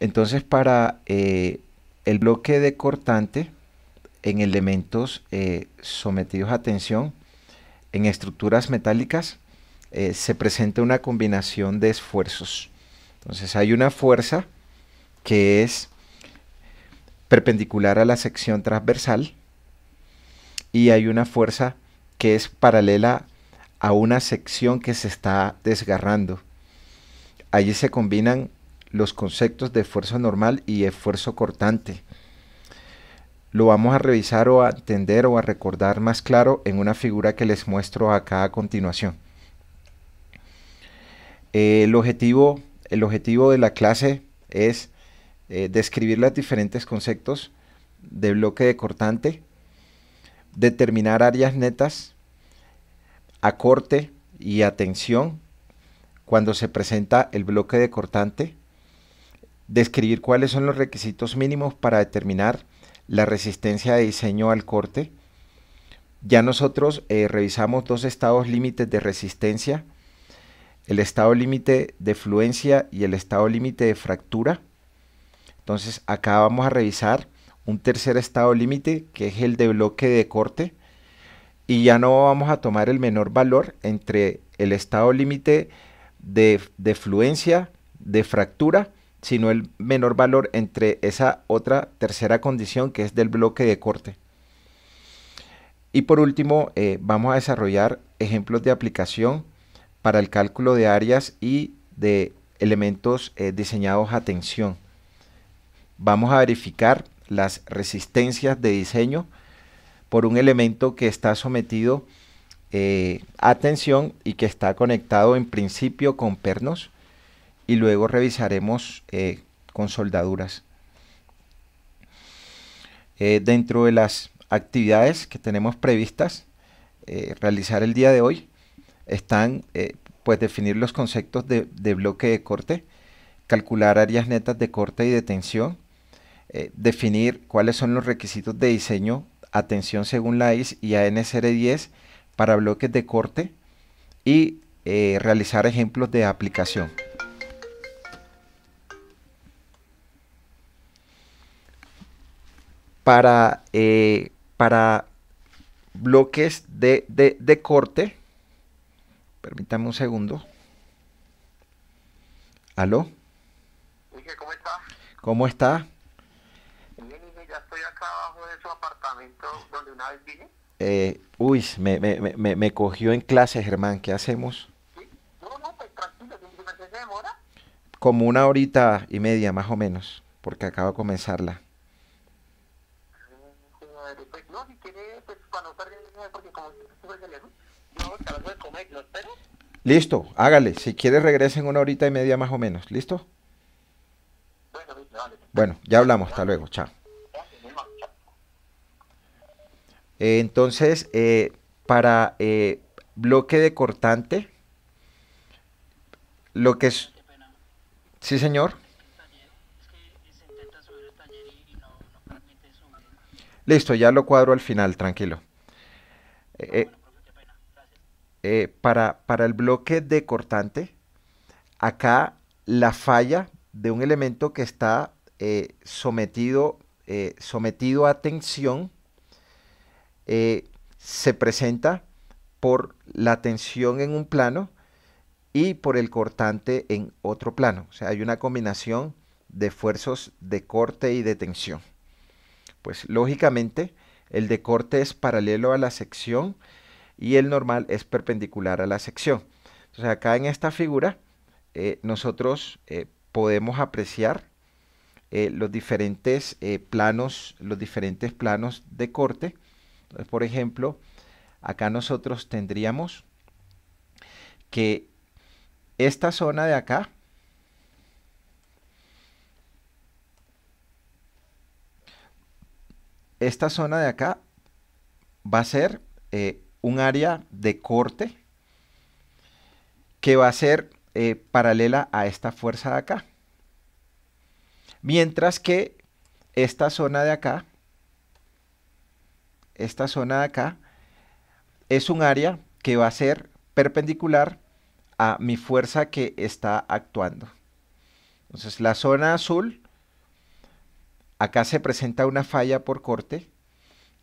Entonces para eh, el bloque de cortante en elementos eh, sometidos a tensión, en estructuras metálicas, eh, se presenta una combinación de esfuerzos. Entonces hay una fuerza que es perpendicular a la sección transversal y hay una fuerza que es paralela a una sección que se está desgarrando. Allí se combinan los conceptos de esfuerzo normal y esfuerzo cortante. Lo vamos a revisar o a entender o a recordar más claro en una figura que les muestro acá a continuación. el, objetivo, el objetivo de la clase es eh, describir los diferentes conceptos de bloque de cortante, determinar áreas netas, acorte y atención cuando se presenta el bloque de cortante, describir cuáles son los requisitos mínimos para determinar la resistencia de diseño al corte. Ya nosotros eh, revisamos dos estados límites de resistencia, el estado límite de fluencia y el estado límite de fractura. Entonces acá vamos a revisar un tercer estado límite que es el de bloque de corte y ya no vamos a tomar el menor valor entre el estado límite de, de fluencia, de fractura sino el menor valor entre esa otra tercera condición que es del bloque de corte. Y por último, eh, vamos a desarrollar ejemplos de aplicación para el cálculo de áreas y de elementos eh, diseñados a tensión. Vamos a verificar las resistencias de diseño por un elemento que está sometido eh, a tensión y que está conectado en principio con pernos y luego revisaremos eh, con soldaduras. Eh, dentro de las actividades que tenemos previstas eh, realizar el día de hoy están pues definir los conceptos de, de, bloque de corte, calcular áreas netas de corte y de tensión, definir cuáles son los requisitos de diseño a tensión según la IS y ANSR10 para bloques de corte y realizar ejemplos de aplicación. para, eh, para bloques de, de, de corte. Permítame un segundo. ¿Aló? ¿cómo está? ¿Cómo está? Bien, ya estoy acá abajo de su apartamento donde una vez vine. Eh, uy, me, me, me, me, cogió en clase, Germán. ¿Qué hacemos? No, no, pues tranquilo, ¿me demora? Como una horita y media, más o menos, porque acabo de comenzarla. Listo, hágale. Si quiere regresen una horita y media más o menos. ¿Listo? Bueno, ya hablamos. Hasta luego. Chao. entonces, eh, para eh, bloque de cortante, lo que es... Sí, señor. Listo, ya lo cuadro al final, tranquilo. Eh, eh, eh, para, el bloque de cortante acá la falla de un elemento que está sometido, sometido a tensión se presenta por la tensión en un plano y por el cortante en otro plano. O sea, hay una combinación de esfuerzos de corte y de tensión. Pues lógicamente, el de corte es paralelo a la sección y el normal es perpendicular a la sección. Entonces acá en esta figura eh, nosotros eh, podemos apreciar eh, los diferentes planos, los diferentes planos de corte. por ejemplo, acá nosotros tendríamos que esta zona de acá esta zona de acá va a ser eh, un área de corte que va a ser eh, paralela a esta fuerza de acá. Mientras que esta zona de acá, esta zona de acá, es un área que va a ser perpendicular a mi fuerza que está actuando. Entonces la zona azul Acá se presenta una falla por corte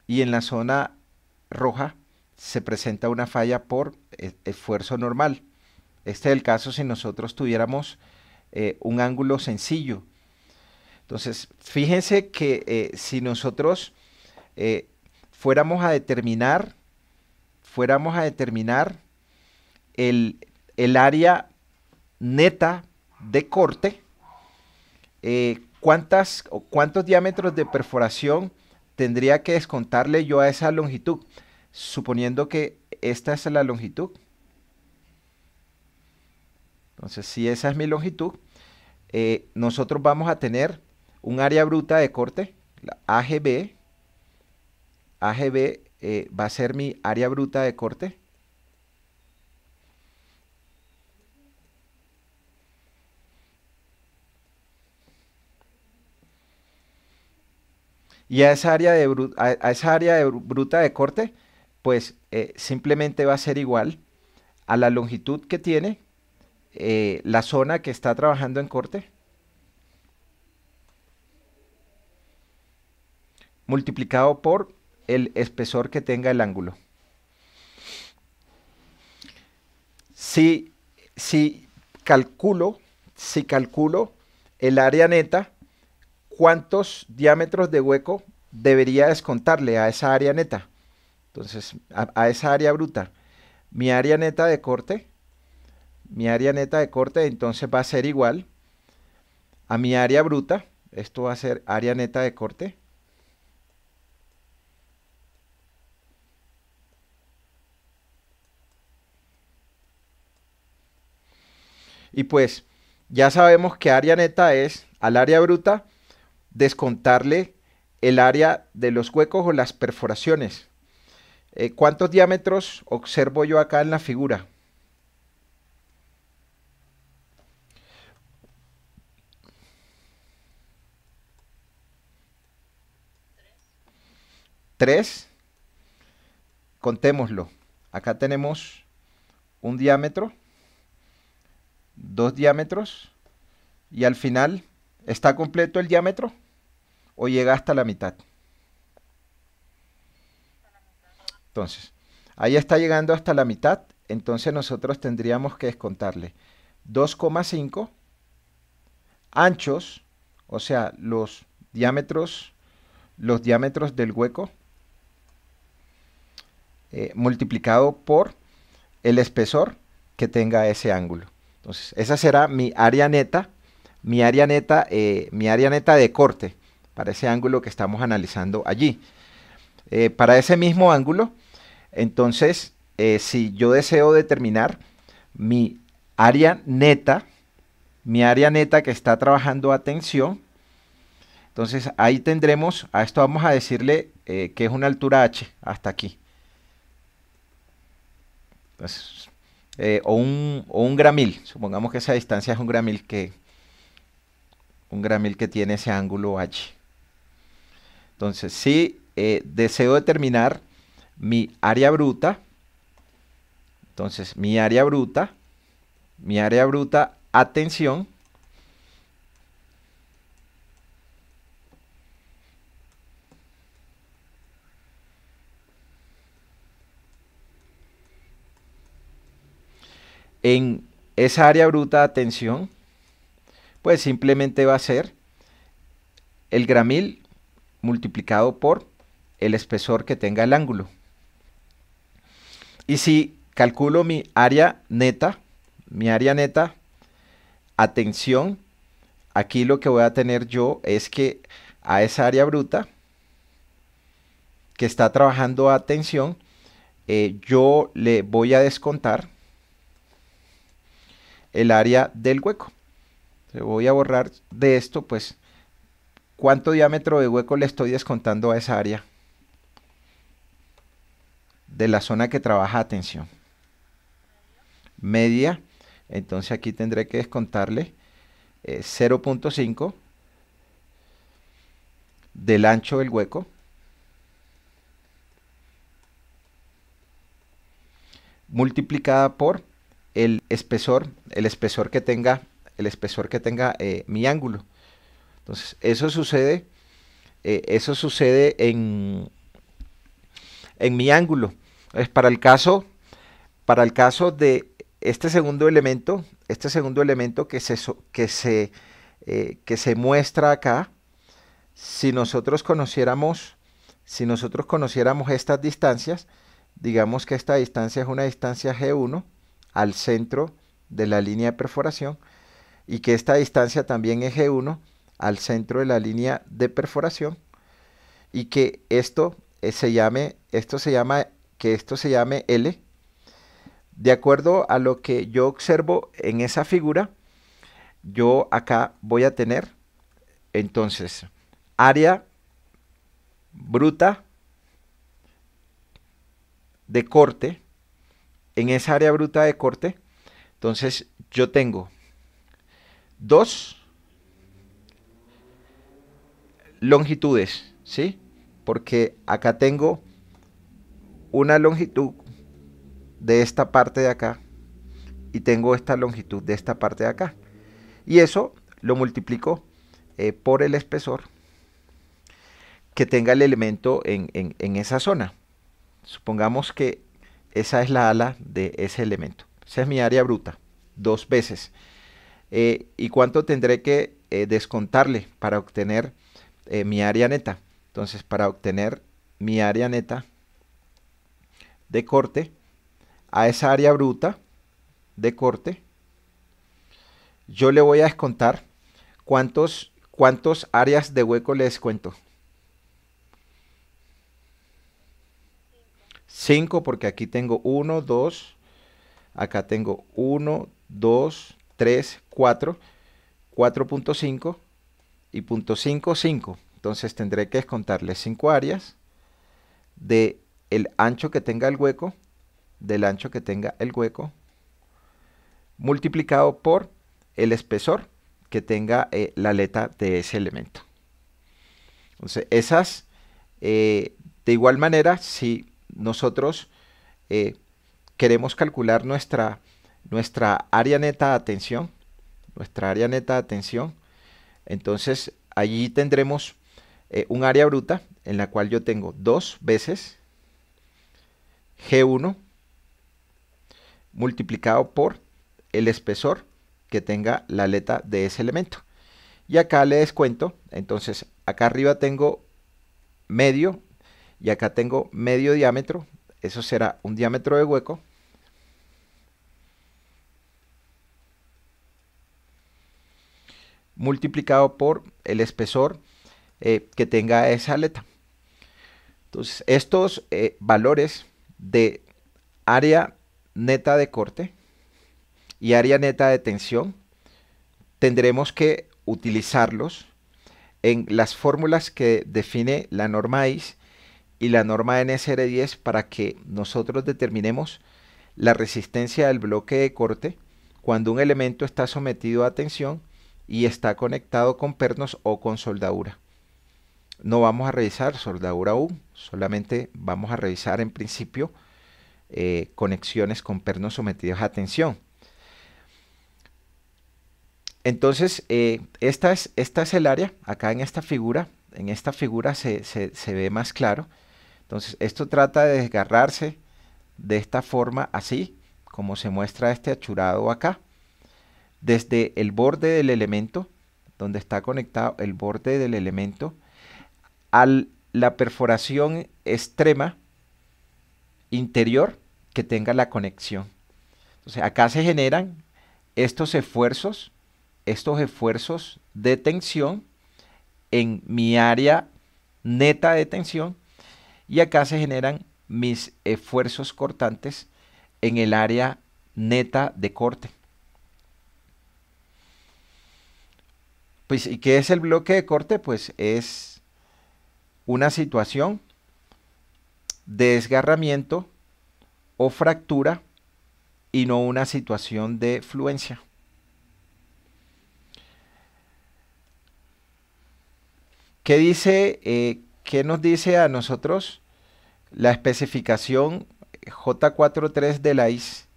y en la zona roja se presenta una falla por eh, esfuerzo normal. Este es el caso si nosotros tuviéramos eh, un ángulo sencillo. Entonces, fíjense que eh, si nosotros fuéramos a determinar, fuéramos a determinar el, el área neta de corte, ¿cuántas cuántos diámetros de perforación tendría que descontarle yo a esa longitud? Suponiendo que esta es la longitud. Entonces, si esa es mi longitud, eh, nosotros vamos a tener un área bruta de corte, la AGB. AGB eh, va a ser mi área bruta de corte. Y a esa área, de a, esa área bruta de corte, pues eh, simplemente va a ser igual a la longitud que tiene eh, la zona que está trabajando en corte, multiplicado por el espesor que tenga el ángulo. Si, si calculo, si calculo el área neta, cuántos diámetros de hueco debería descontarle a esa área neta. Entonces, a, esa área bruta. Mi área neta de corte, mi área neta de corte entonces va a ser igual a mi área bruta. Esto va a ser área neta de corte. Y pues ya sabemos que área neta es al área bruta descontarle el área de los huecos o las perforaciones. Eh, ¿Cuántos diámetros observo yo acá en la figura? Tres. Contémoslo. Acá tenemos un diámetro, dos diámetros y al final, ¿está completo el diámetro? o llega hasta la mitad. Entonces, ahí está llegando hasta la mitad, entonces nosotros tendríamos que descontarle 2,5 anchos, o sea, los diámetros, los diámetros del hueco, eh, multiplicado por el espesor que tenga ese ángulo. Entonces, esa será mi área neta, mi área neta, eh, mi área neta de corte para ese ángulo que estamos analizando allí. Eh, para ese mismo ángulo, entonces, eh, si yo deseo determinar mi área neta, mi área neta que está trabajando atención, entonces ahí tendremos, a esto vamos a decirle eh, que es una altura h, hasta aquí. o, un, o, un, gramil, supongamos que esa distancia es un gramil que, un gramil que tiene ese ángulo h. Entonces, si eh, deseo determinar mi área bruta, entonces mi área bruta, mi área bruta, atención, en esa área bruta atención, pues simplemente va a ser el gramil multiplicado por el espesor que tenga el ángulo. Y si calculo mi área neta, mi área neta, atención, aquí lo que voy a tener yo es que a esa área bruta que está trabajando a tensión, eh, yo le voy a descontar el área del hueco. Le voy a borrar de esto, pues ¿Cuánto diámetro de hueco le estoy descontando a esa área? De la zona que trabaja atención. Media. Entonces aquí tendré que descontarle 0.5 eh, del ancho del hueco. multiplicada por el espesor, el espesor que tenga, el espesor que tenga eh, mi ángulo. Entonces, eso sucede, eh, eso sucede en, en mi ángulo. Es para el caso, para el caso de este segundo elemento, este segundo elemento que se, que eh, que se muestra acá, si nosotros conociéramos, si nosotros conociéramos estas distancias, digamos que esta distancia es una distancia G1 al centro de la línea de perforación y que esta distancia también es G1 al centro de la línea de perforación y que esto eh, se llame, esto se llama, que esto se llame L. De acuerdo a lo que yo observo en esa figura, yo acá voy a tener entonces área bruta de corte. En esa área bruta de corte, entonces yo tengo dos longitudes, ¿sí? Porque acá tengo una longitud de esta parte de acá y tengo esta longitud de esta parte de acá. Y eso lo multiplico eh, por el espesor que tenga el elemento en, esa zona. Supongamos que esa es la ala de ese elemento. Esa es mi área bruta, dos veces. Eh, ¿Y cuánto tendré que eh, descontarle para obtener eh, mi área neta. Entonces, para obtener mi área neta de corte, a esa área bruta de corte, yo le voy a descontar cuántos, cuántos áreas de hueco le descuento. 5 porque aquí tengo 1, 2, acá tengo 1, 2, 3, 4, 4.5 y punto 5, 5. Entonces tendré que descontarle 5 áreas de el ancho que tenga el hueco, del ancho que tenga el hueco, multiplicado por el espesor que tenga eh, la aleta de ese elemento. Entonces, esas, eh, de igual manera, si nosotros eh, queremos calcular nuestra, nuestra área neta de atención, nuestra área neta de atención, entonces allí tendremos eh, un área bruta en la cual yo tengo dos veces G1 multiplicado por el espesor que tenga la aleta de ese elemento. Y acá le descuento, entonces acá arriba tengo medio y acá tengo medio diámetro, eso será un diámetro de hueco multiplicado por el espesor eh, que tenga esa aleta. Entonces, estos eh, valores de área neta de corte y área neta de tensión tendremos que utilizarlos en las fórmulas que define la norma IS y la norma NSR10 para que nosotros determinemos la resistencia del bloque de corte cuando un elemento está sometido a tensión y está conectado con pernos o con soldadura. No vamos a revisar soldadura aún, solamente vamos a revisar en principio eh, conexiones con pernos sometidos a tensión. Entonces, eh, esta, es, esta es el área, acá en esta figura, en esta figura se, se ve más claro. Entonces, esto trata de desgarrarse de esta forma así, como se muestra este achurado acá desde el borde del elemento, donde está conectado el borde del elemento, a la perforación extrema interior que tenga la conexión. Entonces acá se generan estos esfuerzos, estos esfuerzos de tensión en mi área neta de tensión y acá se generan mis esfuerzos cortantes en el área neta de corte. Pues, ¿y qué es el bloque de corte? Pues es una situación de desgarramiento o fractura y no una situación de fluencia. ¿Qué dice, eh, nos dice a nosotros la especificación J43 de la IS?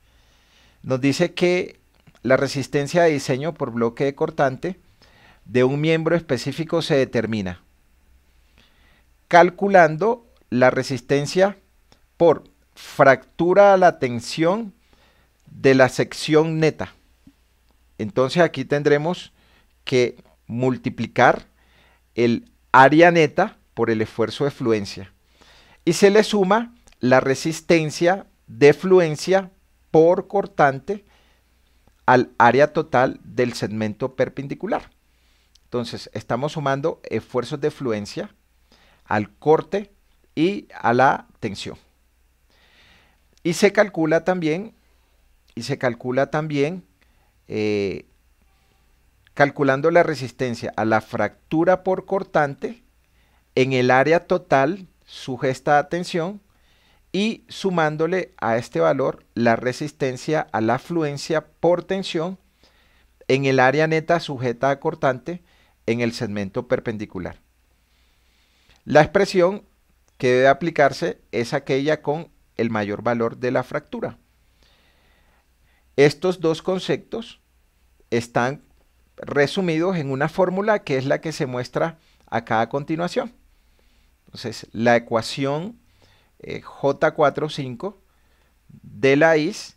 Nos dice que la resistencia de diseño por bloque de cortante de un miembro específico se determina calculando la resistencia por fractura a la tensión de la sección neta. Entonces aquí tendremos que multiplicar el área neta por el esfuerzo de fluencia. Y se le suma la resistencia de fluencia por cortante al área total del segmento perpendicular. Entonces, estamos sumando esfuerzos de fluencia al corte y a la tensión. Y se calcula también, y se calcula también, eh, calculando la resistencia a la fractura por cortante en el área total sujeta a tensión y sumándole a este valor la resistencia a la fluencia por tensión en el área neta sujeta a cortante en el segmento perpendicular. La expresión que debe aplicarse es aquella con el mayor valor de la fractura. Estos dos conceptos están resumidos en una fórmula que es la que se muestra acá a continuación. Entonces, la ecuación eh, J45 de la IS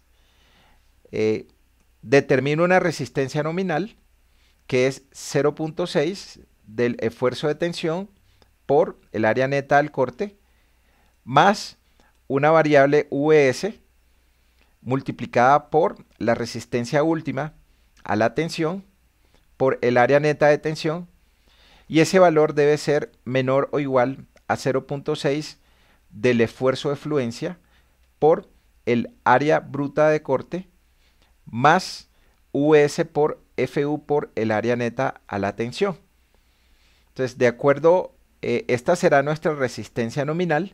eh, determina una resistencia nominal que es 0.6 del esfuerzo de tensión por el área neta del corte, más una variable VS multiplicada por la resistencia última a la tensión por el área neta de tensión y ese valor debe ser menor o igual a 0.6 del esfuerzo de fluencia por el área bruta de corte más US por FU por el área neta a la tensión. Entonces, de acuerdo, eh, esta será nuestra resistencia nominal.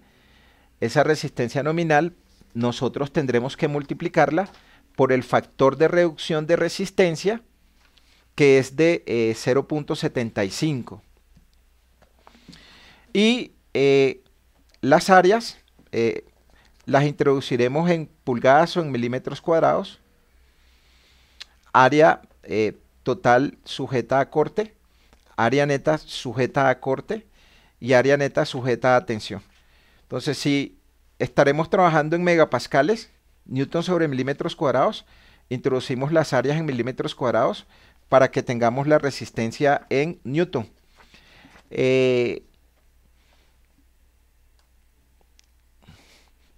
Esa resistencia nominal nosotros tendremos que multiplicarla por el factor de reducción de resistencia que es de 0.75. Eh, y eh, las áreas las introduciremos en pulgadas o en milímetros cuadrados área eh, total sujeta a corte, área neta sujeta a corte y área neta sujeta a tensión. Entonces, si estaremos trabajando en megapascales, newton sobre milímetros cuadrados, introducimos las áreas en milímetros cuadrados para que tengamos la resistencia en newton. Eh,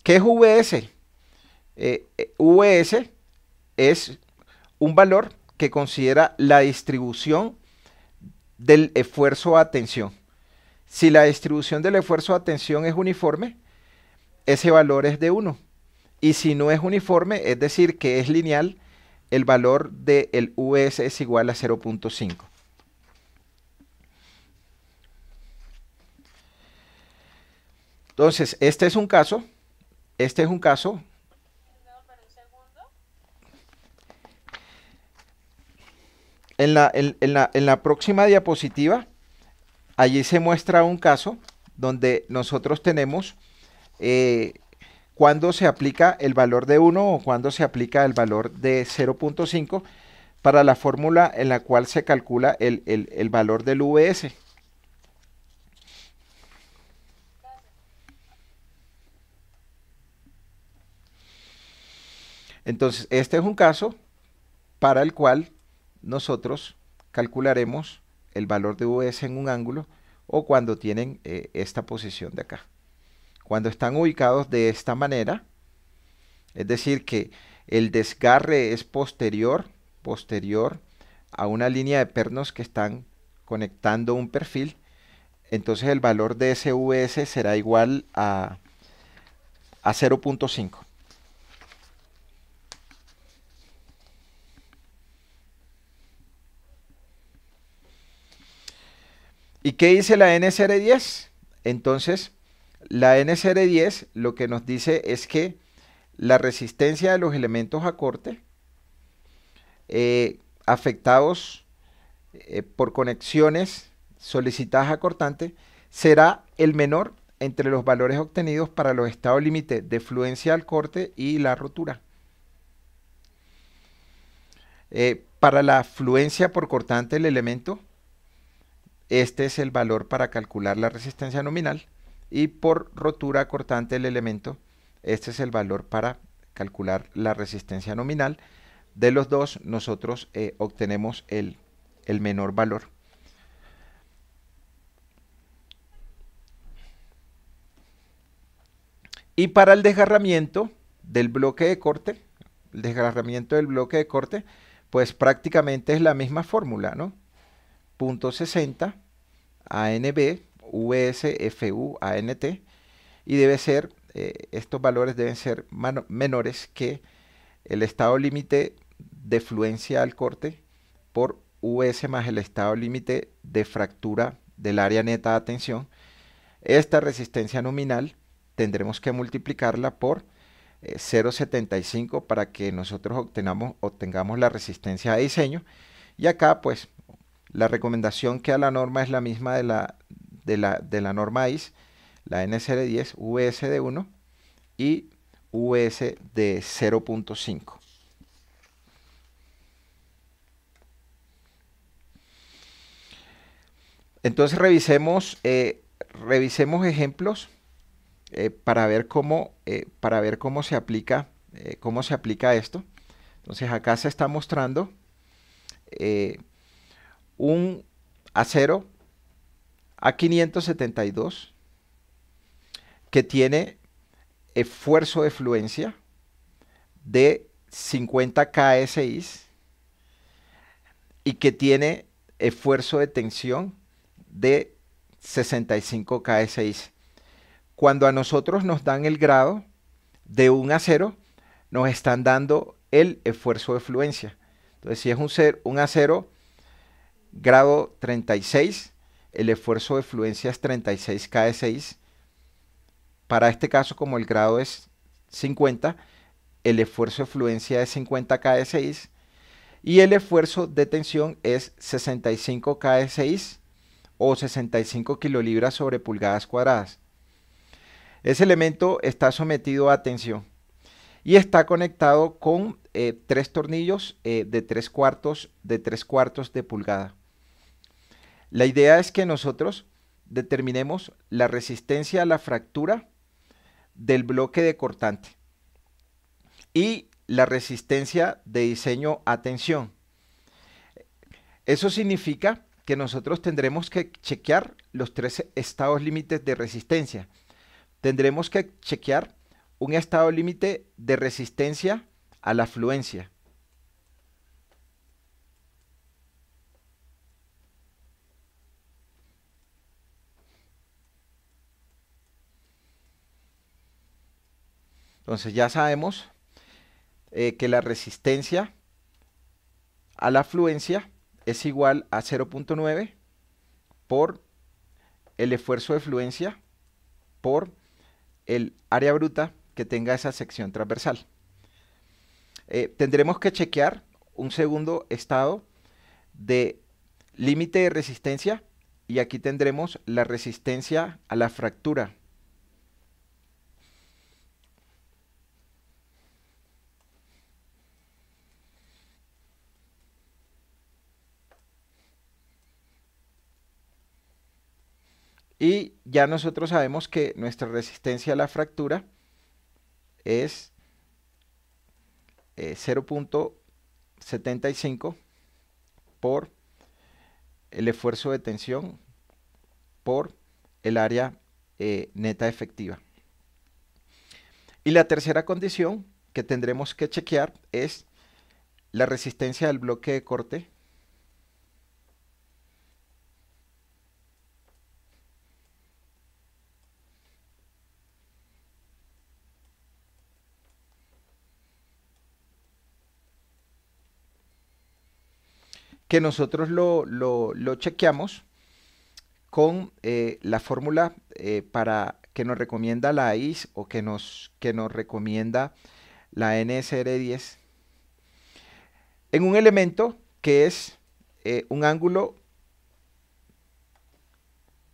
¿Qué es VS? Eh, VS es un valor que considera la distribución del esfuerzo a atención. Si la distribución del esfuerzo a atención es uniforme, ese valor es de 1. Y si no es uniforme, es decir, que es lineal, el valor del el us es igual a 0.5. Entonces, este es un caso, este es un caso En la, próxima diapositiva, allí se muestra un caso donde nosotros tenemos cuando eh, cuándo se aplica el valor de 1 o cuándo se aplica el valor de 0.5 para la fórmula en la cual se calcula el, el valor del VS. Entonces, este es un caso para el cual nosotros calcularemos el valor de VS en un ángulo o cuando tienen eh, esta posición de acá. Cuando están ubicados de esta manera, es decir que el desgarre es posterior, posterior a una línea de pernos que están conectando un perfil, entonces el valor de SVS será igual a, a 0.5. ¿Y qué dice la NSR10? Entonces, la NSR10 lo que nos dice es que la resistencia de los elementos a corte eh, afectados eh, por conexiones solicitadas a cortante será el menor entre los valores obtenidos para los estados límite de fluencia al corte y la rotura. Eh, para la fluencia por cortante del elemento, este es el valor para calcular la resistencia nominal y por rotura cortante del elemento, este es el valor para calcular la resistencia nominal. De los dos nosotros eh, obtenemos el, el menor valor. Y para el desgarramiento del bloque de corte, el desgarramiento del bloque de corte, pues prácticamente es la misma fórmula, ¿no? .60 ANB USFU ANT y debe ser eh, estos valores deben ser menores que el estado límite de fluencia al corte por US más el estado límite de fractura del área neta de tensión. Esta resistencia nominal tendremos que multiplicarla por 0.75 eh, para que nosotros obtenamos, obtengamos la resistencia de diseño. Y acá pues la recomendación que a la norma es la misma de la, de la, de la norma IS, e, la nsr 10 VS de 1 y VS de 0.5. Entonces revisemos, eh, revisemos ejemplos eh, para, ver cómo, eh, para ver cómo se aplica cómo se aplica esto. Entonces acá se está mostrando un acero A572 que tiene esfuerzo de fluencia de 50 KSI y que tiene esfuerzo de tensión de 65 KSI. Cuando a nosotros nos dan el grado de un acero, nos están dando el esfuerzo de fluencia. Entonces, si es un, ser, un acero grado 36, el esfuerzo de fluencia es 36K6. Para este caso, como el grado es 50, el esfuerzo de fluencia es 50K6 y el esfuerzo de tensión es 65K6 o 65 kilolibras sobre pulgadas cuadradas. Ese elemento está sometido a tensión y está conectado con eh, tres tornillos eh, de tres cuartos de tres cuartos de pulgada. La idea es que nosotros determinemos la resistencia a la fractura del bloque de cortante y la resistencia de diseño a tensión. Eso significa que nosotros tendremos que chequear los tres estados límites de resistencia. Tendremos que chequear un estado límite de resistencia a la fluencia. Entonces ya sabemos eh, que la resistencia a la fluencia es igual a 0.9 por el esfuerzo de fluencia por el área bruta que tenga esa sección transversal. Eh, tendremos que chequear un segundo estado de límite de resistencia y aquí tendremos la resistencia a la fractura. Y ya nosotros sabemos que nuestra resistencia a la fractura es 0.75 eh, por el esfuerzo de tensión por el área eh, neta efectiva. Y la tercera condición que tendremos que chequear es la resistencia del bloque de corte que nosotros lo, chequeamos con eh, la fórmula eh, para que nos recomienda la AIS o que nos, que nos recomienda la NSR10 en un elemento que es eh, un ángulo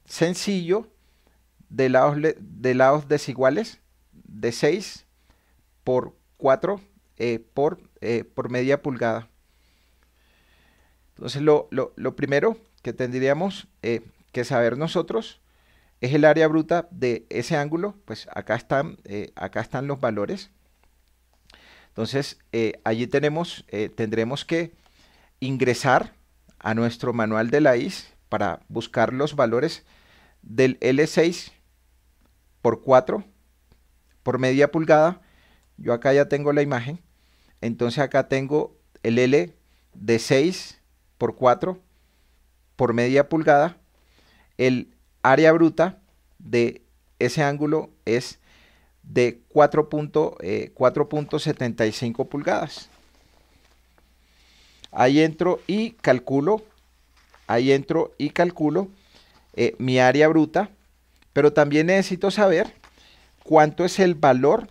sencillo de lados, de lados desiguales de 6 por 4 por, por media pulgada. Entonces, lo, primero que tendríamos eh, que saber nosotros es el área bruta de ese ángulo, pues acá están, eh, acá están los valores. Entonces, eh, allí tenemos, tendremos que ingresar a nuestro manual de la IS para buscar los valores del L6 por 4 por media pulgada. Yo acá ya tengo la imagen. Entonces acá tengo el L de 6 por 4 por media pulgada, el área bruta de ese ángulo es de 4.75 eh, pulgadas. Ahí entro y calculo, ahí entro y calculo eh, mi área bruta, pero también necesito saber cuánto es el valor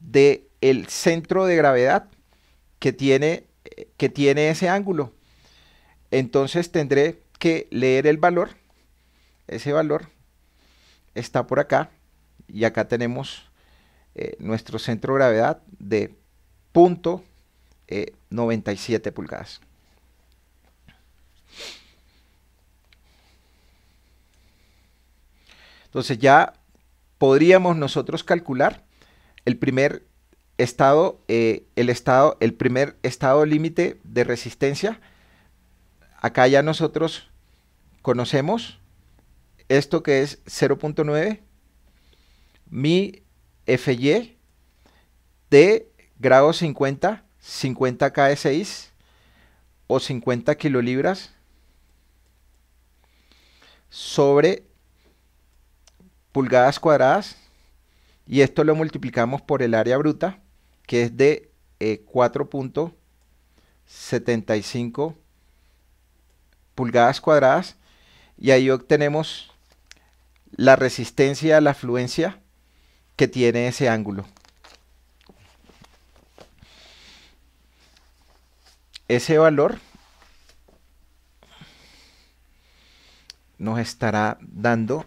del el centro de gravedad que tiene, eh, que tiene ese ángulo entonces tendré que leer el valor. Ese valor está por acá y acá tenemos eh, nuestro centro de gravedad de punto 97 eh, pulgadas. Entonces ya podríamos nosotros calcular el primer estado, eh, el estado, el primer estado límite de resistencia Acá ya nosotros conocemos esto que es 0.9, mi FY de grado 50, 50 KSI o 50 kilolibras sobre pulgadas cuadradas y esto lo multiplicamos por el área bruta que es de 4.75 eh, 4.75 pulgadas cuadradas y ahí obtenemos la resistencia a la fluencia que tiene ese ángulo. Ese valor nos estará dando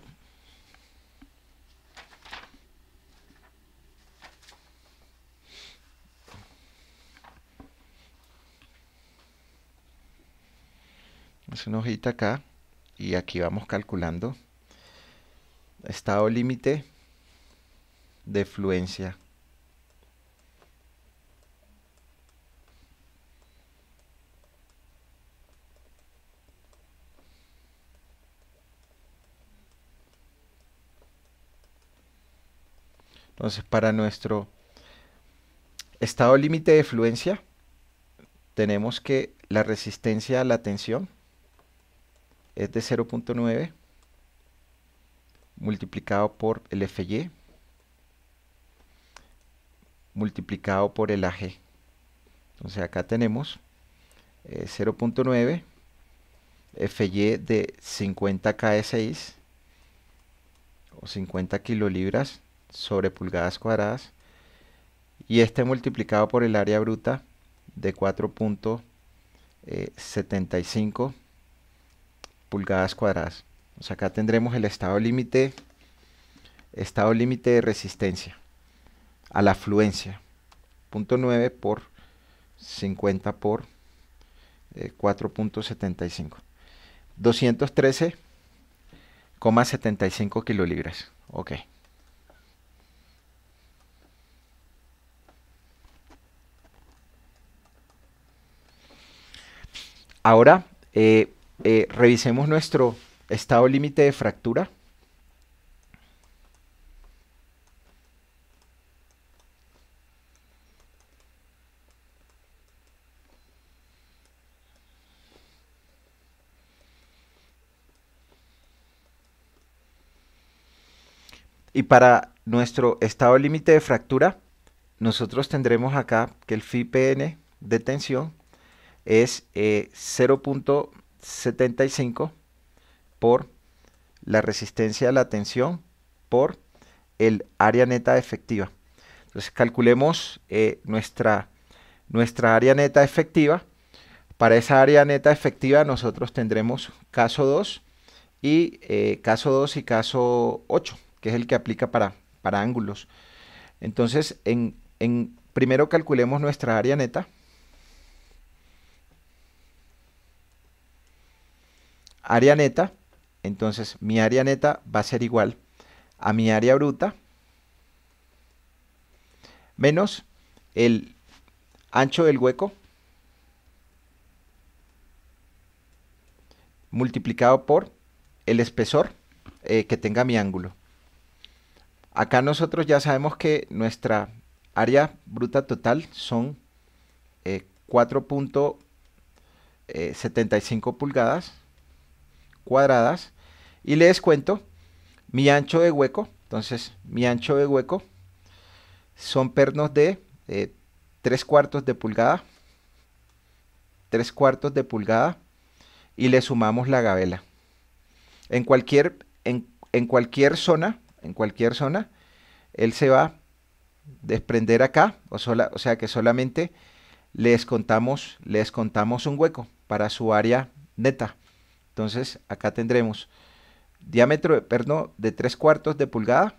una hojita acá y aquí vamos calculando estado límite de fluencia. Entonces, para nuestro estado límite de fluencia, tenemos que la resistencia a la tensión es de 0.9 multiplicado por el FY multiplicado por el AG. Entonces acá tenemos 0.9 eh, FY de 50 K6 o 50 kilolibras sobre pulgadas cuadradas y este multiplicado por el área bruta de 4.75 pulgadas cuadradas. O acá tendremos el estado límite, estado límite de resistencia a la fluencia. 0.9 por 50 por eh, 4.75. 213,75 kilolibras. Ok. Ahora, eh, eh, revisemos nuestro estado límite de fractura. Y para nuestro estado límite de fractura, nosotros tendremos acá que el pn de tensión es eh, 75 por la resistencia a la tensión por el área neta efectiva. Entonces calculemos eh, nuestra, nuestra área neta efectiva. Para esa área neta efectiva nosotros tendremos caso 2 eh, y caso 2 y caso 8, que es el que aplica para, para ángulos. Entonces, en, primero calculemos nuestra área neta. área neta, entonces mi área neta va a ser igual a mi área bruta menos el ancho del hueco multiplicado por el espesor eh, que tenga mi ángulo. Acá nosotros ya sabemos que nuestra área bruta total son 4.75 eh, eh, pulgadas cuadradas y le descuento mi ancho de hueco. Entonces, mi ancho de hueco son pernos de eh, tres 3 cuartos de pulgada. 3 cuartos de pulgada. Y le sumamos la gavela En cualquier, en, cualquier zona, en cualquier zona, él se va a desprender acá. O, sola, o sea que solamente les contamos les contamos un hueco para su área neta. Entonces acá tendremos diámetro de perno de 3 cuartos de pulgada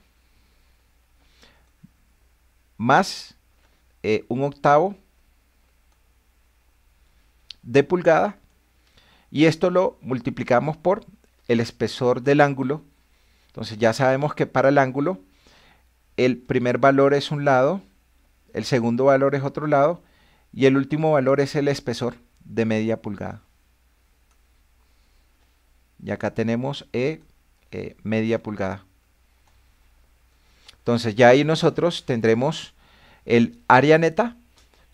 más eh, un octavo de pulgada y esto lo multiplicamos por el espesor del ángulo. Entonces ya sabemos que para el ángulo el primer valor es un lado, el segundo valor es otro lado y el último valor es el espesor de media pulgada y acá tenemos E eh, media pulgada. Entonces ya ahí nosotros tendremos el área neta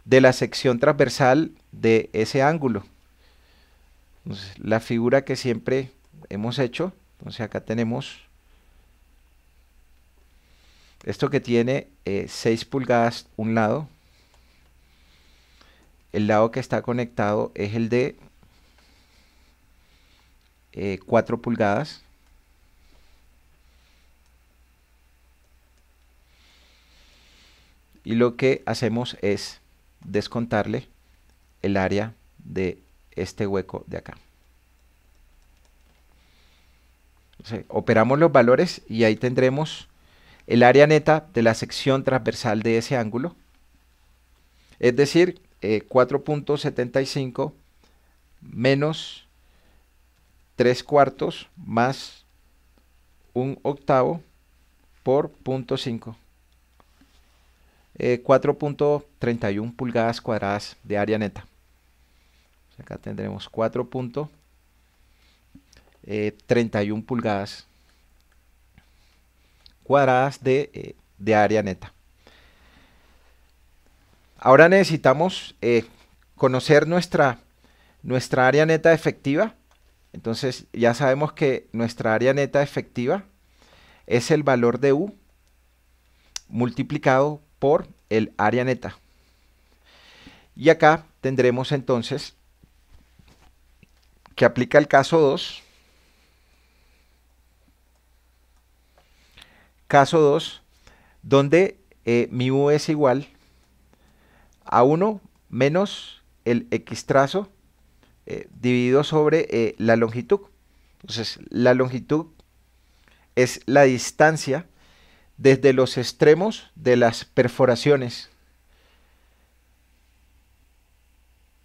de la sección transversal de ese ángulo. la figura que siempre hemos hecho, entonces acá tenemos esto que tiene 6 eh, pulgadas un lado, el lado que está conectado es el de 4 eh, pulgadas. Y lo que hacemos es descontarle el área de este hueco de acá. operamos los valores y ahí tendremos el área neta de la sección transversal de ese ángulo. Es decir, 4.75 eh, menos 3 cuartos más un octavo por 0.5. 4.31 eh, pulgadas cuadradas de área neta. Acá tendremos 4.31 eh, pulgadas cuadradas eh, de, área neta. Ahora necesitamos eh, conocer nuestra, nuestra área neta efectiva entonces ya sabemos que nuestra área neta efectiva es el valor de U multiplicado por el área neta. Y acá tendremos entonces que aplica el caso 2. Caso 2, donde eh, mi U es igual a 1 menos el X trazo eh, dividido sobre eh, la longitud. Entonces, la longitud es la distancia desde los extremos de las perforaciones.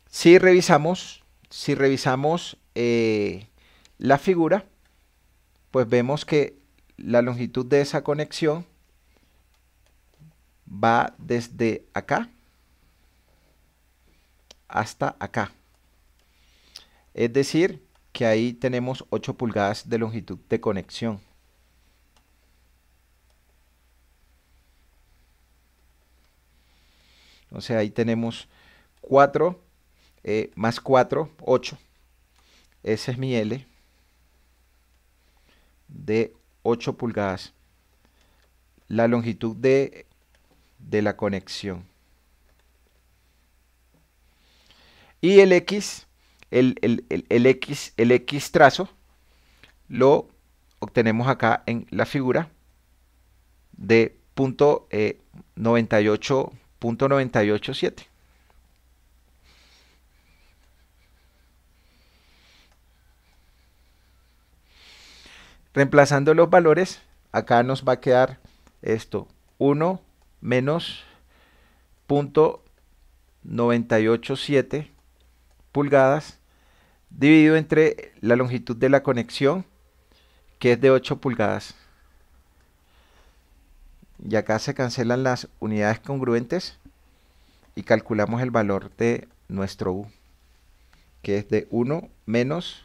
Si revisamos, si revisamos eh, la figura, pues vemos que la longitud de esa conexión va desde acá hasta acá. Es decir, que ahí tenemos 8 pulgadas de longitud de conexión. O sea, ahí tenemos 4 eh, más 4, 8. Ese es mi L de 8 pulgadas. La longitud de, de la conexión. Y el X el, X, el X trazo, lo obtenemos acá en la figura de punto eh, 98.987. Reemplazando los valores, acá nos va a quedar esto, 1 menos punto siete pulgadas dividido entre la longitud de la conexión, que es de 8 pulgadas. Y acá se cancelan las unidades congruentes y calculamos el valor de nuestro U, que es de 1 menos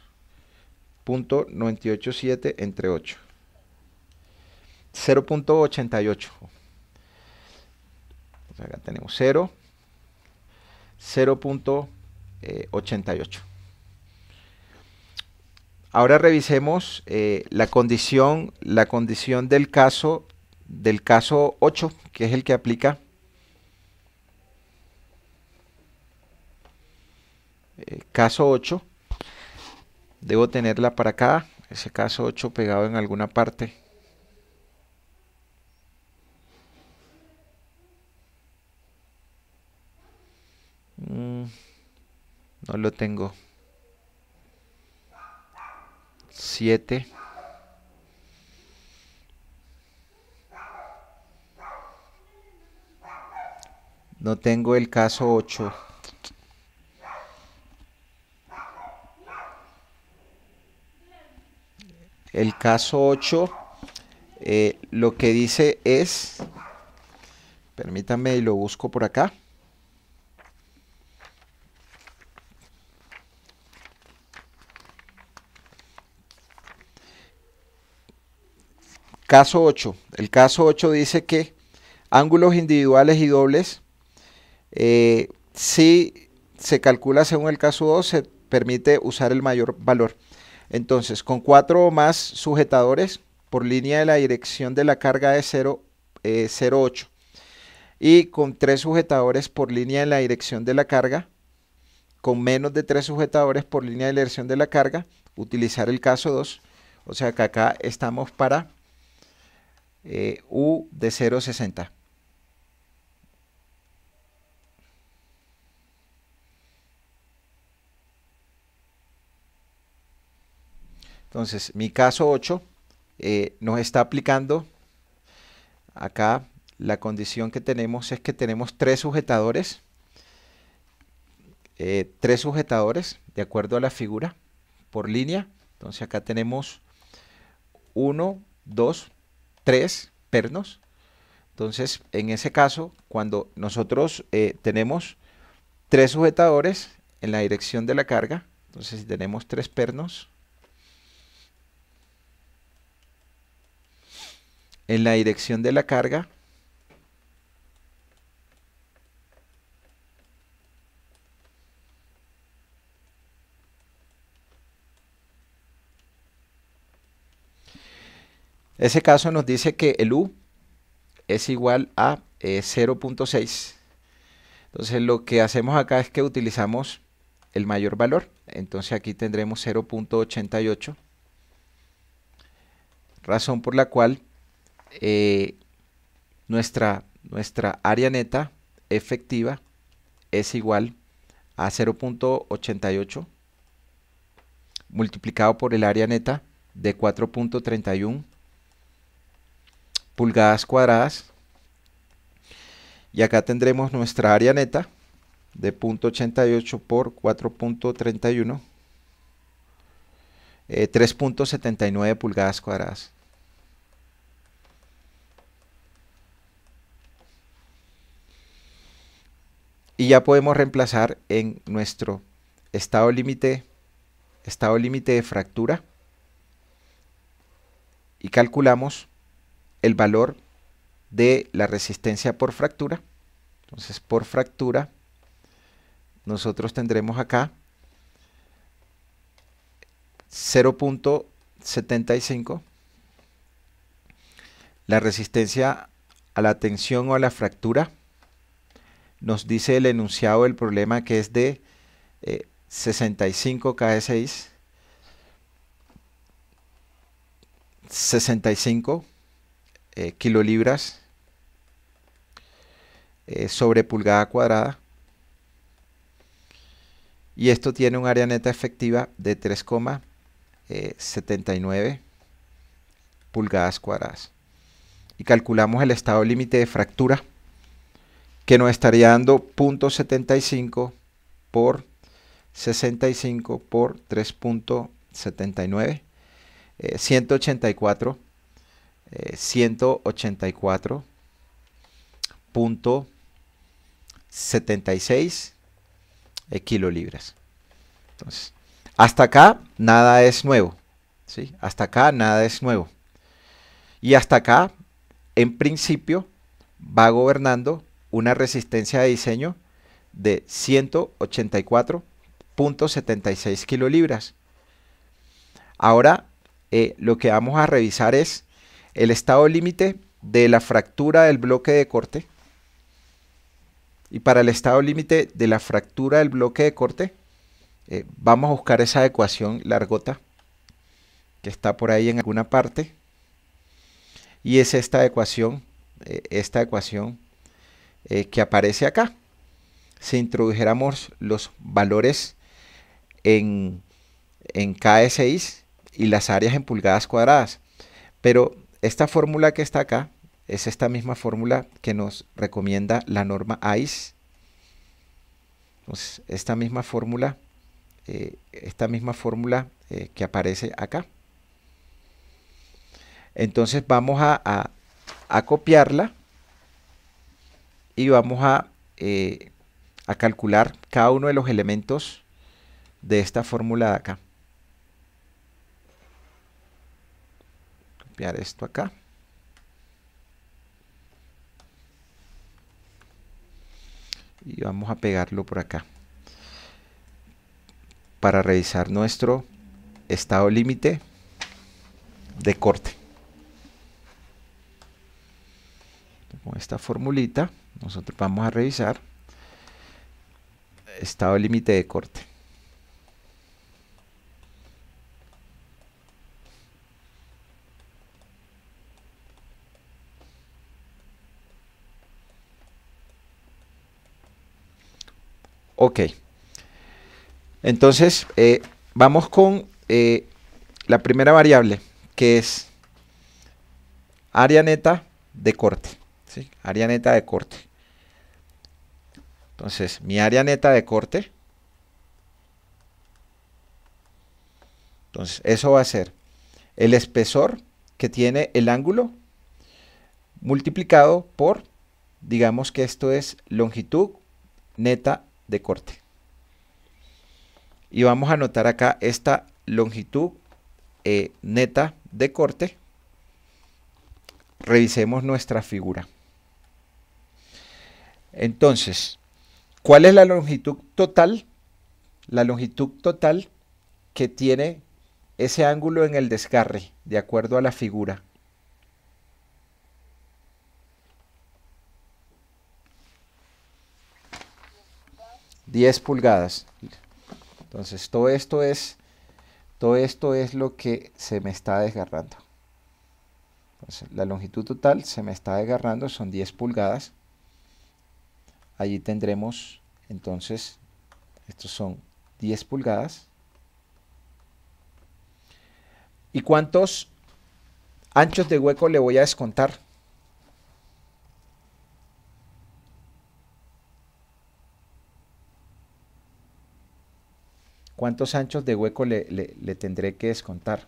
0.987 entre 8. 0.88. acá tenemos 0, 0.88. Ahora revisemos eh, la, condición, la condición del caso, del caso 8, que es el que aplica eh, caso 8. Debo tenerla para acá, ese caso 8 pegado en alguna parte. Mm, no lo tengo. 7, no tengo el caso 8. El caso 8 eh, lo que dice es, permítanme y lo busco por acá. Caso 8. El caso 8 dice que ángulos individuales y dobles, eh, si se calcula según el caso 2, se permite usar el mayor valor. Entonces, con 4 o más sujetadores por línea de la dirección de la carga de 0,8. Eh, y con 3 sujetadores por línea de la dirección de la carga, con menos de tres sujetadores por línea de la dirección de la carga, utilizar el caso 2. O sea que acá estamos para eh, U de 0,60. Entonces, mi caso 8 eh, nos está aplicando acá la condición que tenemos es que tenemos tres sujetadores, eh, tres sujetadores de acuerdo a la figura por línea. Entonces acá tenemos 1, 2, tres pernos. Entonces, en ese caso, cuando nosotros eh, tenemos tres sujetadores en la dirección de la carga, entonces si tenemos tres pernos en la dirección de la carga, Ese caso nos dice que el U es igual a 0.6. Eh, Entonces lo que hacemos acá es que utilizamos el mayor valor. Entonces aquí tendremos 0.88. Razón por la cual eh, nuestra, nuestra área neta efectiva es igual a 0.88 multiplicado por el área neta de 4.31 pulgadas cuadradas. Y acá tendremos nuestra área neta de 0.88 por 4.31. 3.79 eh, pulgadas cuadradas. Y ya podemos reemplazar en nuestro estado límite, estado límite de fractura. Y calculamos el valor de la resistencia por fractura. Entonces, por fractura, nosotros tendremos acá 0.75. La resistencia a la tensión o a la fractura nos dice el enunciado del problema que es de 65 k 6 65 eh, kilolibras eh, sobre pulgada cuadrada. Y esto tiene un área neta efectiva de 3,79 eh, pulgadas cuadradas. Y calculamos el estado límite de fractura que nos estaría dando 0.75 por 65 por 3.79, eh, 184 184.76 eh, kilolibras. Entonces, hasta acá nada es nuevo. ¿sí? Hasta acá nada es nuevo. Y hasta acá, en principio, va gobernando una resistencia de diseño de 184.76 kilolibras. Ahora, eh, lo que vamos a revisar es el estado límite de la fractura del bloque de corte. Y para el estado límite de la fractura del bloque de corte, eh, vamos a buscar esa ecuación largota que está por ahí en alguna parte. Y es esta ecuación, eh, esta ecuación eh, que aparece acá. Si introdujéramos los valores en, en KSI y las áreas en pulgadas cuadradas. Pero esta fórmula que está acá es esta misma fórmula que nos recomienda la norma ICE. esta misma fórmula, eh, esta misma fórmula eh, que aparece acá. Entonces vamos a, copiarla y vamos a, eh, a calcular cada uno de los elementos de esta fórmula de acá. copiar esto acá. Y vamos a pegarlo por acá. Para revisar nuestro estado límite de corte. Con esta formulita nosotros vamos a revisar estado límite de corte. Ok. Entonces, eh, vamos con eh, la primera variable, que es área neta de corte. ¿sí? Área neta de corte. Entonces, mi área neta de corte. Entonces, eso va a ser el espesor que tiene el ángulo multiplicado por, digamos que esto es longitud neta de corte. Y vamos a anotar acá esta longitud eh, neta de corte. Revisemos nuestra figura. Entonces, ¿cuál es la longitud total? La longitud total que tiene ese ángulo en el descarre de acuerdo a la figura. 10 pulgadas. Entonces todo esto es todo esto es lo que se me está desgarrando. Entonces, la longitud total se me está desgarrando, son 10 pulgadas. Allí tendremos entonces, estos son 10 pulgadas. ¿Y cuántos anchos de hueco le voy a descontar? ¿Cuántos anchos de hueco le, le tendré que descontar?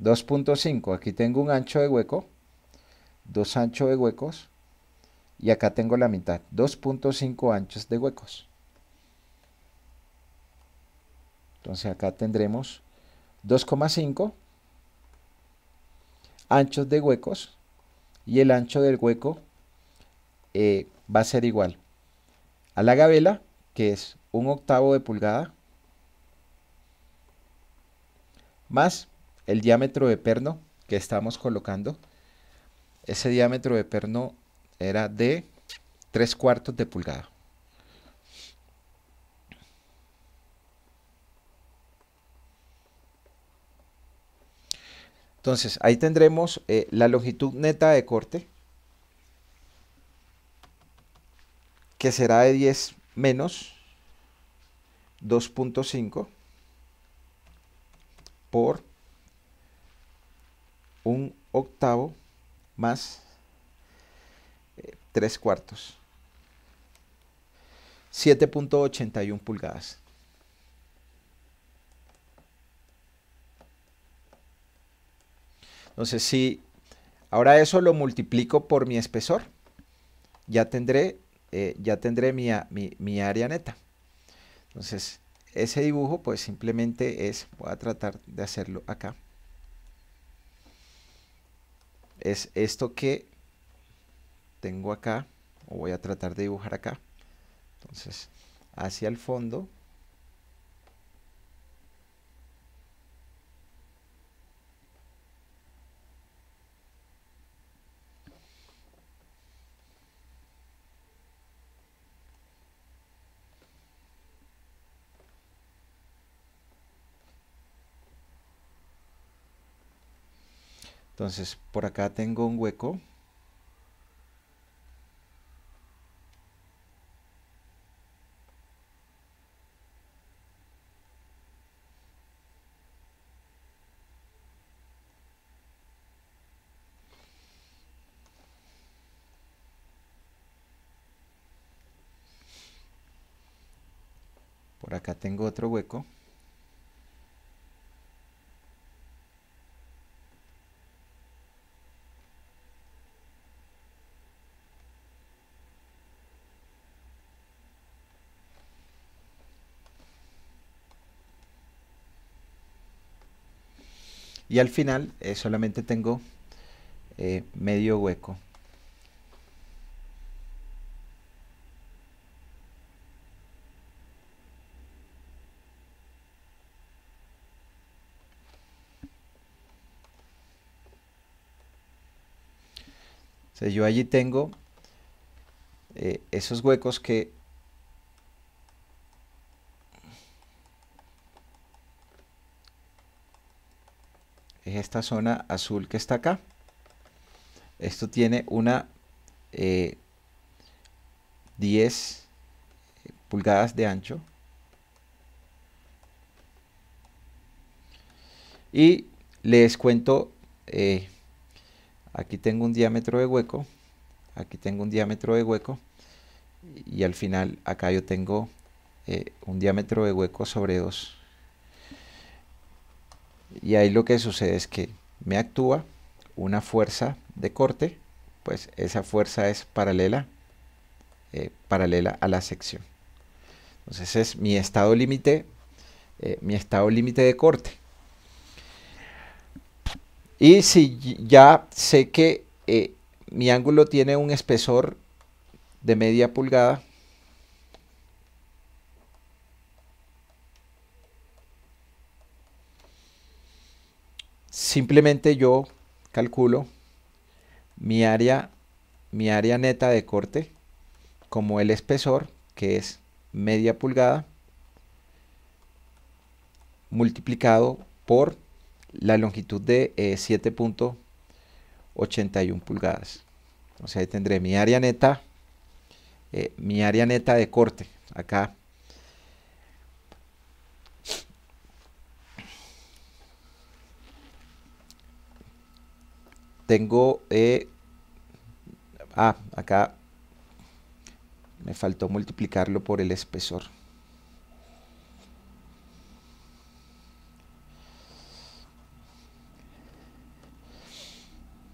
¿2.5? Aquí tengo un ancho de hueco, dos anchos de huecos, y acá tengo la mitad, 2.5 anchos de huecos. Entonces acá tendremos 2,5 anchos de huecos y el ancho del hueco eh, va a ser igual a la gavela que es un octavo de pulgada, más el diámetro de perno que estamos colocando. Ese diámetro de perno era de tres cuartos de pulgada. Entonces, ahí tendremos eh, la longitud neta de corte, que será de 10 menos 2.5 por 1 octavo más 3 eh, cuartos. 7.81 pulgadas. Entonces, si ahora eso lo multiplico por mi espesor, ya tendré, eh, ya tendré mi, área neta. Entonces, ese dibujo pues simplemente es, voy a tratar de hacerlo acá. Es esto que tengo acá, o voy a tratar de dibujar acá. Entonces, hacia el fondo Entonces, por acá tengo un hueco. Por acá tengo otro hueco. y al final eh, solamente tengo eh, medio hueco yo allí tengo eh, esos huecos que esta zona azul que está acá. Esto tiene una 10 eh, pulgadas de ancho. Y les cuento, eh, aquí tengo un diámetro de hueco, aquí tengo un diámetro de hueco y al final acá yo tengo eh, un diámetro de hueco sobre dos y ahí lo que sucede es que me actúa una fuerza de corte, pues esa fuerza es paralela, eh, paralela a la sección. Entonces es mi estado límite, eh, mi estado límite de corte. Y si ya sé que eh, mi ángulo tiene un espesor de media pulgada, simplemente yo calculo mi área, mi área neta de corte como el espesor, que es media pulgada, multiplicado por la longitud de 7.81 eh, pulgadas. Entonces ahí tendré mi área neta, eh, mi área neta de corte. Acá tengo, eh, ah, acá me faltó multiplicarlo por el espesor.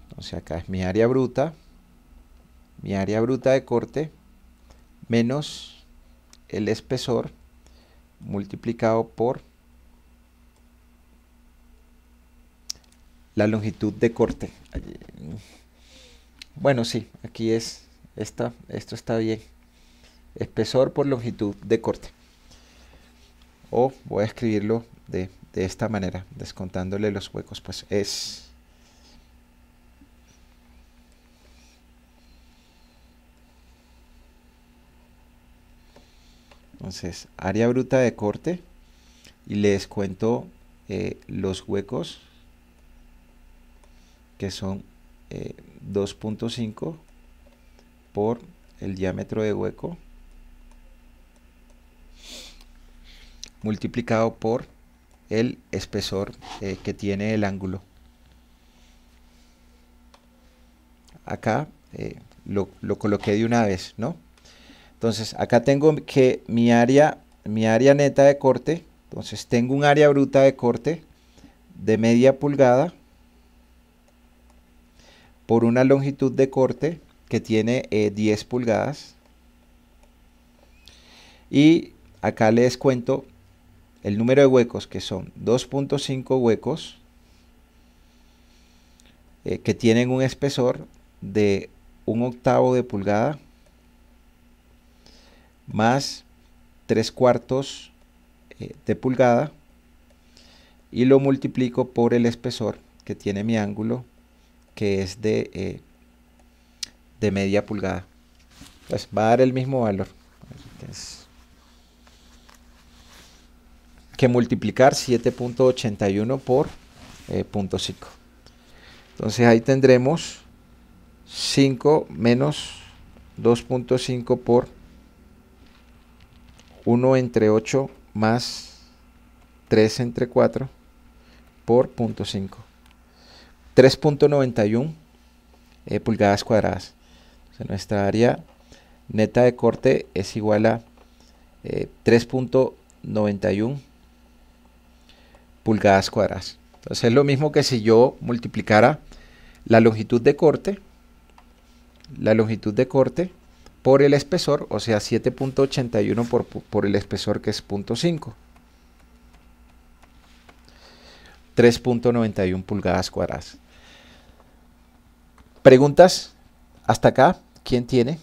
Entonces acá es mi área bruta, mi área bruta de corte, menos el espesor multiplicado por la longitud de corte. Bueno, sí, aquí es, esta, esto está bien. Espesor por longitud de corte. O voy a escribirlo de, esta manera, descontándole los huecos, pues es... Entonces, área bruta de corte y le descuento eh, los huecos que son 2.5 eh, por el diámetro de hueco multiplicado por el espesor eh, que tiene el ángulo. Acá eh, lo, lo, coloqué de una vez, ¿no? Entonces acá tengo que mi área, mi área neta de corte, entonces tengo un área bruta de corte de media pulgada por una longitud de corte que tiene 10 eh, pulgadas. Y acá les cuento el número de huecos que son 2.5 huecos eh, que tienen un espesor de un octavo de pulgada más 3 cuartos eh, de pulgada y lo multiplico por el espesor que tiene mi ángulo que es de, eh, de media pulgada. Pues va a dar el mismo valor. que multiplicar 7.81 por eh, 0.5. Entonces ahí tendremos 5 menos 2.5 por 1 entre 8 más 3 entre 4 por 0.5. 3.91 eh, pulgadas cuadradas. nuestra área neta de corte es igual a 3.91 eh, pulgadas cuadradas. Entonces es lo mismo que si yo multiplicara la longitud de corte, la longitud de corte por el espesor, o sea 7.81 por, por, el espesor que es 0.5. 3.91 pulgadas cuadradas. ¿Preguntas hasta acá? ¿Quién tiene?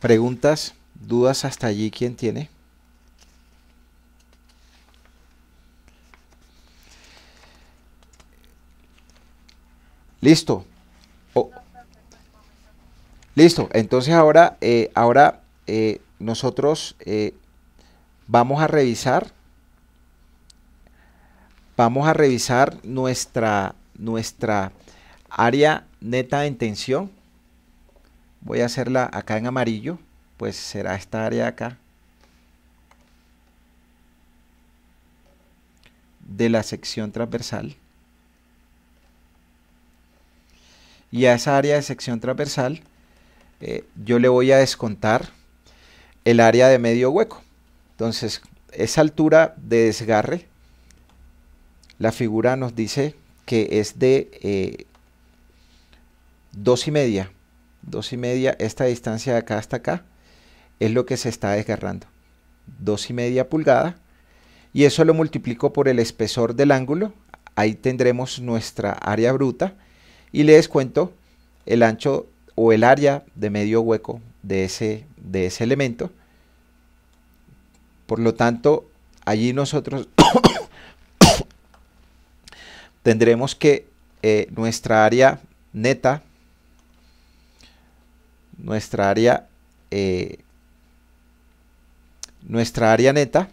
Preguntas, dudas hasta allí, ¿quién tiene? Listo. Listo. Entonces ahora, eh, ahora eh, nosotros eh, vamos a revisar. Vamos a revisar nuestra, nuestra área neta de tensión. Voy a hacerla acá en amarillo. Pues será esta área acá. De la sección transversal. y a esa área de sección transversal eh, yo le voy a descontar el área de medio hueco. Entonces, esa altura de desgarre, la figura nos dice que es de eh, dos y media. Dos y media, esta distancia de acá hasta acá es lo que se está desgarrando. Dos y media pulgada. Y eso lo multiplico por el espesor del ángulo. Ahí tendremos nuestra área bruta y les cuento el ancho o el área de medio hueco de ese, de ese elemento. Por lo tanto, allí nosotros tendremos que eh, nuestra área neta, nuestra área, eh, nuestra área neta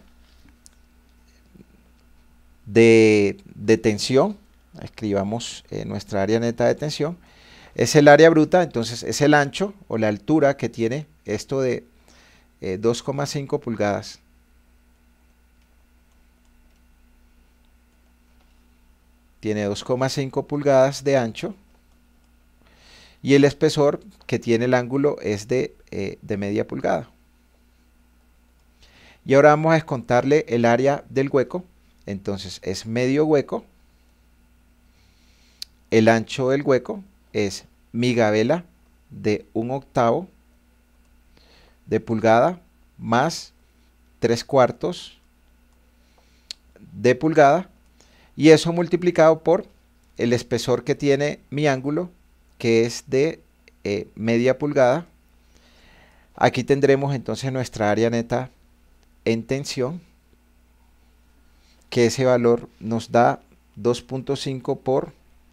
de, de tensión escribamos eh, nuestra área neta de tensión, es el área bruta, entonces es el ancho o la altura que tiene esto de 2,5 eh, pulgadas. Tiene 2,5 pulgadas de ancho y el espesor que tiene el ángulo es de, eh, de media pulgada. Y ahora vamos a descontarle el área del hueco, entonces es medio hueco el ancho del hueco es mi gabela de un octavo de pulgada más tres cuartos de pulgada y eso multiplicado por el espesor que tiene mi ángulo que es de eh, media pulgada aquí tendremos entonces nuestra área neta en tensión que ese valor nos da 2.5 por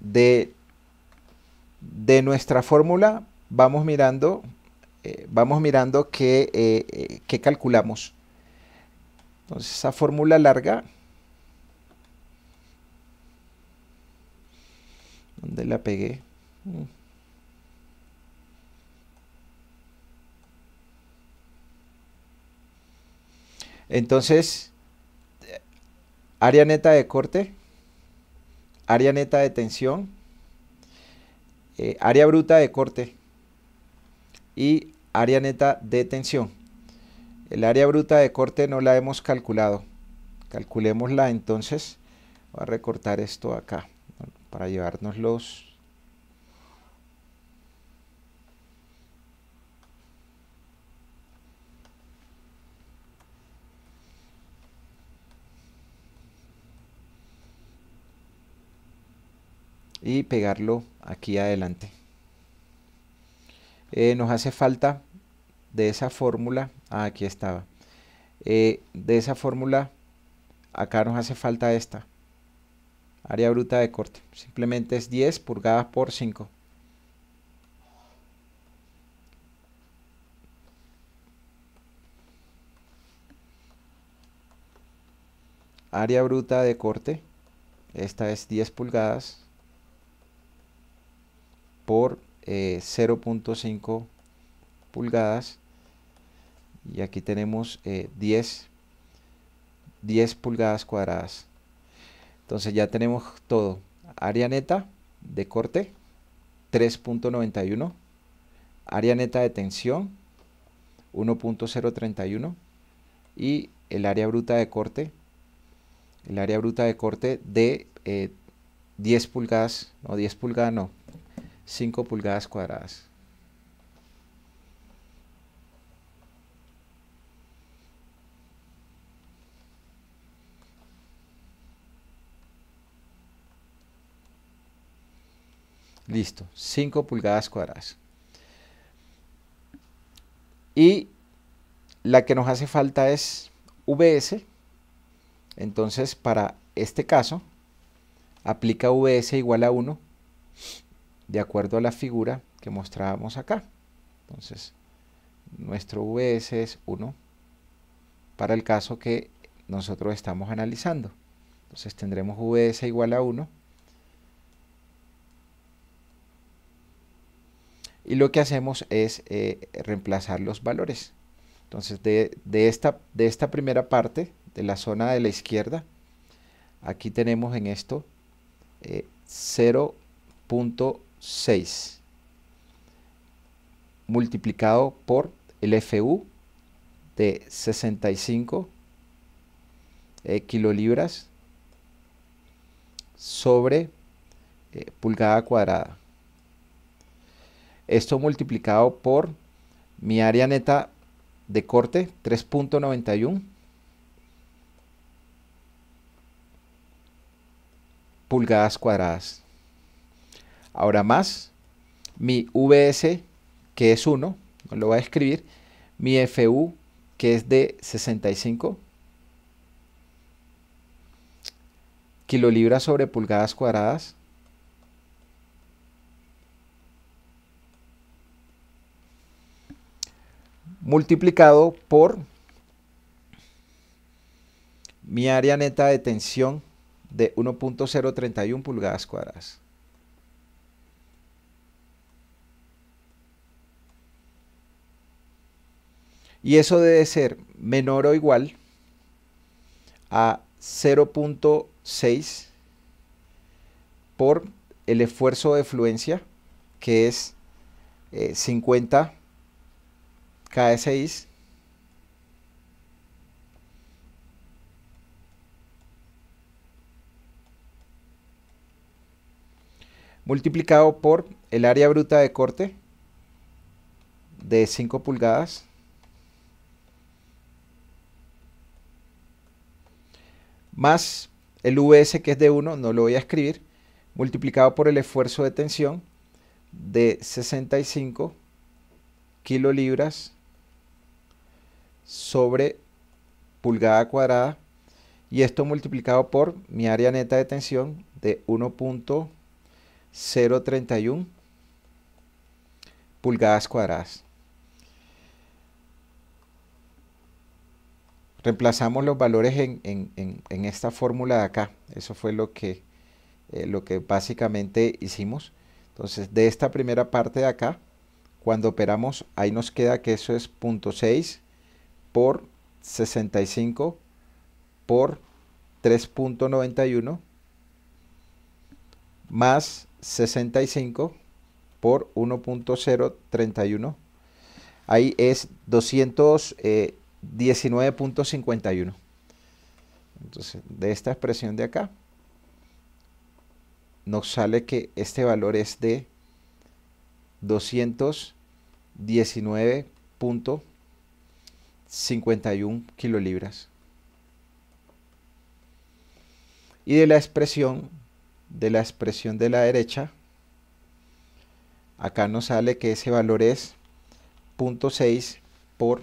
de, nuestra fórmula vamos mirando, eh, vamos mirando qué, eh, eh, qué calculamos. Entonces esa fórmula larga, donde la pegué? Mm. Entonces, área neta de corte área neta de tensión, eh, área bruta de corte y área neta de tensión. El área bruta de corte no la hemos calculado. Calculémosla entonces. Voy a recortar esto acá para llevarnos los y pegarlo aquí adelante. Eh, nos hace falta de esa fórmula, ah, aquí estaba, eh, de esa fórmula acá nos hace falta esta, área bruta de corte, simplemente es 10 pulgadas por 5. área bruta de corte esta es 10 pulgadas por 0.5 eh, pulgadas y aquí tenemos 10 eh, 10 pulgadas cuadradas entonces ya tenemos todo área neta de corte 3.91 área neta de tensión 1.031 y el área bruta de corte el área bruta de corte de 10 pulgadas o 10 pulgadas no 5 pulgadas cuadradas. Listo, 5 pulgadas cuadradas. Y la que nos hace falta es VS. Entonces, para este caso, aplica VS igual a 1 de acuerdo a la figura que mostrábamos acá. Entonces, nuestro VS es 1 para el caso que nosotros estamos analizando. Entonces tendremos VS igual a 1. Y lo que hacemos es eh, reemplazar los valores. Entonces de, esta, de esta primera parte, de la zona de la izquierda, aquí tenemos en esto eh, 0.1 6 multiplicado por el FU de 65 eh, kilolibras sobre eh, pulgada cuadrada. Esto multiplicado por mi área neta de corte 3.91 pulgadas cuadradas. Ahora más, mi VS, que es 1, lo voy a escribir, mi FU, que es de 65 kilolibras sobre pulgadas cuadradas, multiplicado por mi área neta de tensión de 1.031 pulgadas cuadradas. Y eso debe ser menor o igual a 0.6 por el esfuerzo de fluencia, que es 50 50 6 multiplicado por el área bruta de corte de 5 pulgadas más el VS que es de 1, no lo voy a escribir, multiplicado por el esfuerzo de tensión de 65 kilolibras sobre pulgada cuadrada y esto multiplicado por mi área neta de tensión de 1.031 pulgadas cuadradas. Reemplazamos los valores en, esta fórmula de acá. Eso fue lo que, eh, lo que básicamente hicimos. Entonces, de esta primera parte de acá, cuando operamos, ahí nos queda que eso es 0.6 por 65 por 3.91 más 65 por 1.031. Ahí es 200, 19.51. Entonces, de esta expresión de acá, nos sale que este valor es de 219.51 kilolibras. Y de la expresión, de la expresión de la derecha, acá nos sale que ese valor es .6 por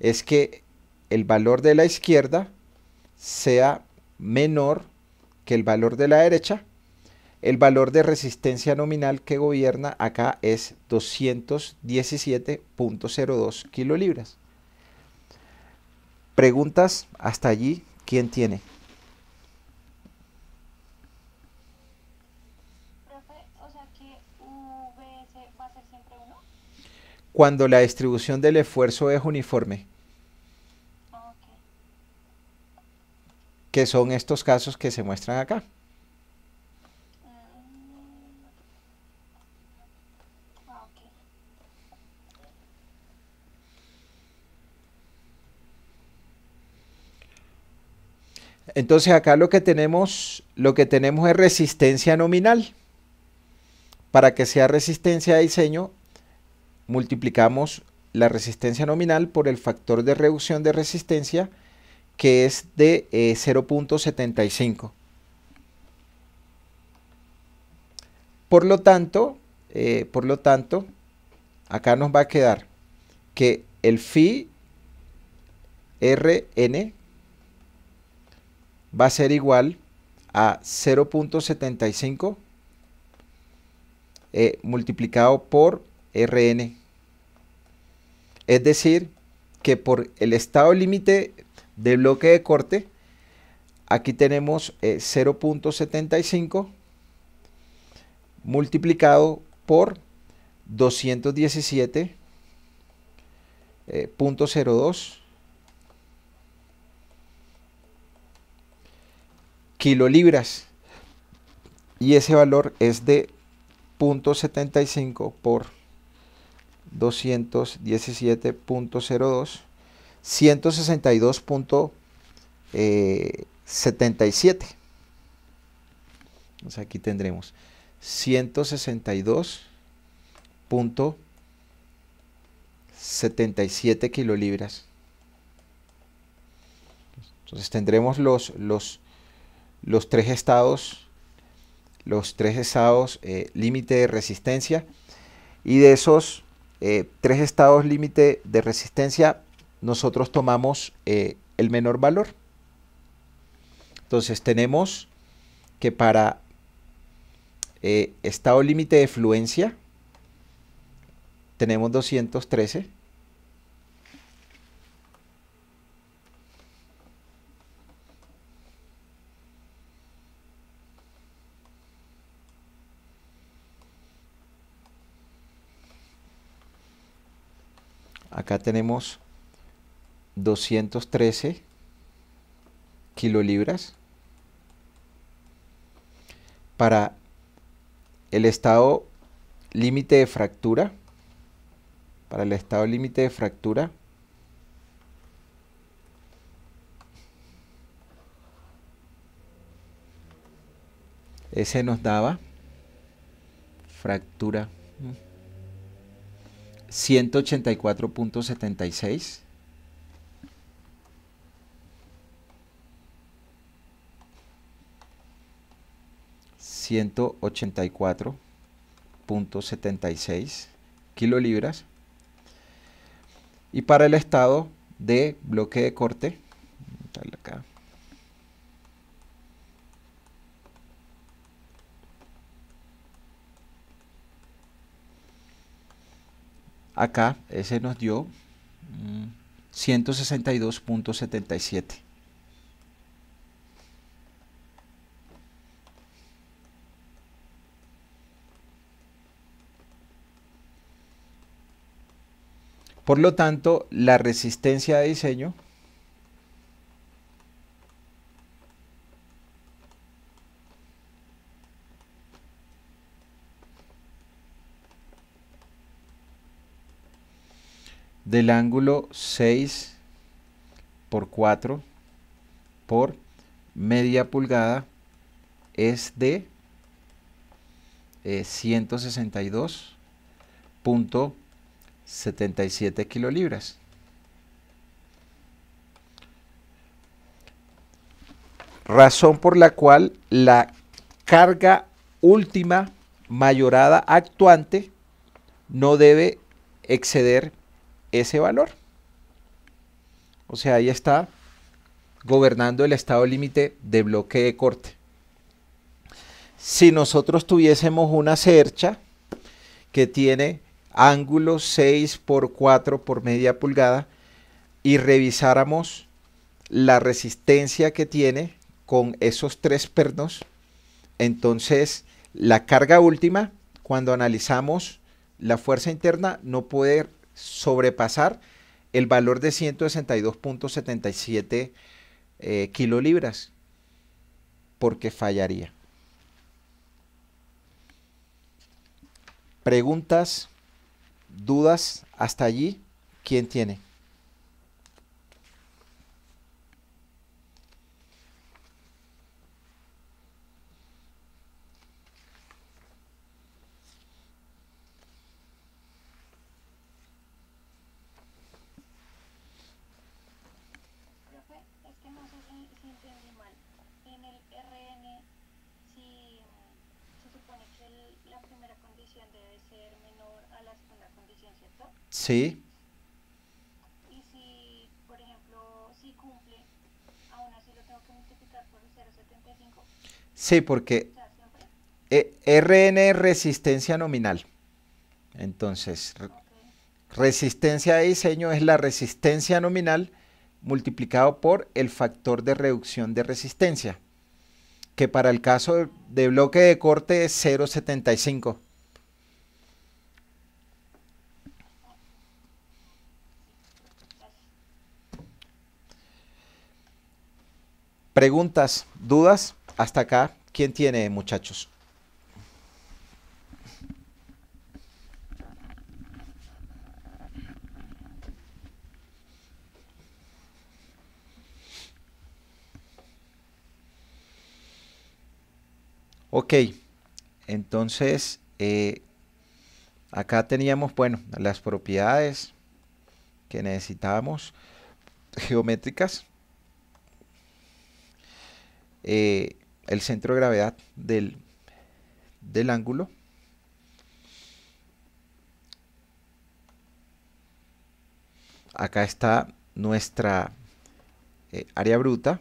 es que el valor de la izquierda sea menor que el valor de la derecha. El valor de resistencia nominal que gobierna acá es 217.02 kilolibras. Preguntas hasta allí, ¿quién tiene? cuando la distribución del esfuerzo es uniforme. Que son estos casos que se muestran acá. Entonces acá lo que tenemos, lo que tenemos es resistencia nominal. Para que sea resistencia de diseño, multiplicamos la resistencia nominal por el factor de reducción de resistencia que es de 0.75. Eh, por lo tanto, eh, por lo tanto, acá nos va a quedar que el phi rn va a ser igual a 0.75 eh, multiplicado por rn es decir, que por el estado límite de bloque de corte, aquí tenemos 0.75 eh, multiplicado por 217.02 eh, kilolibras y ese valor es de 0.75 por 217.02, 162.77. Entonces aquí tendremos 162.77 kilolibras. Entonces tendremos los, los, los tres estados, los tres estados eh, límite de resistencia y de esos eh, tres estados límite de resistencia, nosotros tomamos eh, el menor valor. Entonces tenemos que para eh, estado límite de fluencia tenemos 213 tenemos 213 kilolibras para el estado límite de fractura para el estado límite de fractura ese nos daba fractura ciento ochenta y y cuatro setenta seis Ciento ochenta y cuatro punto setenta y seis kilolibras y para el estado de bloque de corte acá ese nos dio 162.77 mm, Por lo tanto, la resistencia de diseño del ángulo 6 por 4 por media pulgada es de eh, 162.77 kilolibras. Razón por la cual la carga última mayorada actuante no debe exceder ese valor. O sea, ahí está gobernando el estado límite de bloque de corte. Si nosotros tuviésemos una cercha que tiene ángulo 6 por 4 por media pulgada y revisáramos la resistencia que tiene con esos tres pernos, entonces la carga última, cuando analizamos la fuerza interna, no puede sobrepasar el valor de 162.77 eh, kilolibras, porque fallaría. Preguntas, dudas, hasta allí, ¿quién tiene? Sí. Y si, por ejemplo, si cumple, aún así lo tengo que multiplicar por 0,75. Sí, porque RN e, resistencia nominal. Entonces, resistencia de diseño es la resistencia nominal multiplicado por el factor de reducción de resistencia, que para el caso de bloque de corte es 0,75. Preguntas, dudas, hasta acá. ¿Quién tiene, muchachos? Ok, entonces eh, acá teníamos, bueno, las propiedades que necesitábamos geométricas. Eh, el centro de gravedad del, del ángulo. Acá está nuestra eh, área bruta,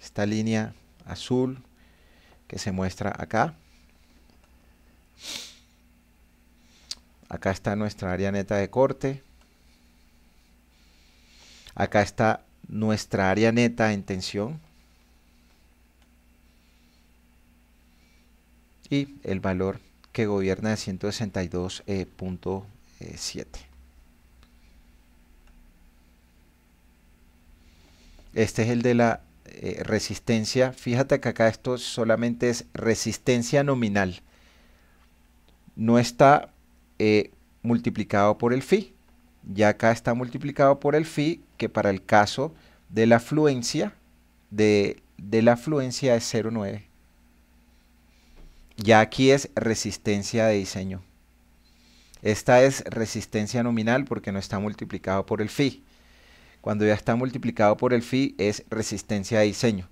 esta línea azul que se muestra acá. Acá está nuestra área neta de corte. Acá está nuestra área neta en tensión, y el valor que gobierna es 162.7. Eh, eh, este es el de la eh, resistencia. Fíjate que acá esto solamente es resistencia nominal. No está multiplicado por el phi. Ya acá está multiplicado por el phi, que para el caso de la fluencia de, de la afluencia es 0,9. Ya aquí es resistencia de diseño. Esta es resistencia nominal porque no está multiplicado por el phi. Cuando ya está multiplicado por el phi es resistencia de diseño.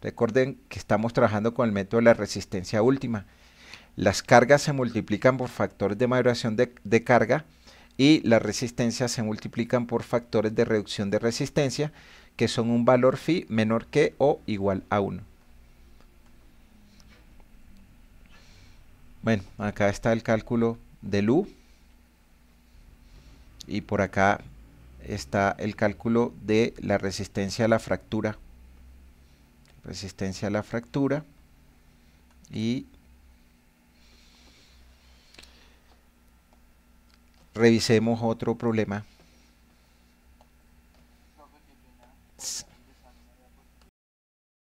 Recuerden que estamos trabajando con el método de la resistencia última. Las cargas se multiplican por factores de maduración de, carga y las resistencias se multiplican por factores de reducción de resistencia que son un valor phi menor que o igual a 1. Bueno, acá está el cálculo de Lu y por acá está el cálculo de la resistencia a la fractura. Resistencia a la fractura y revisemos otro problema.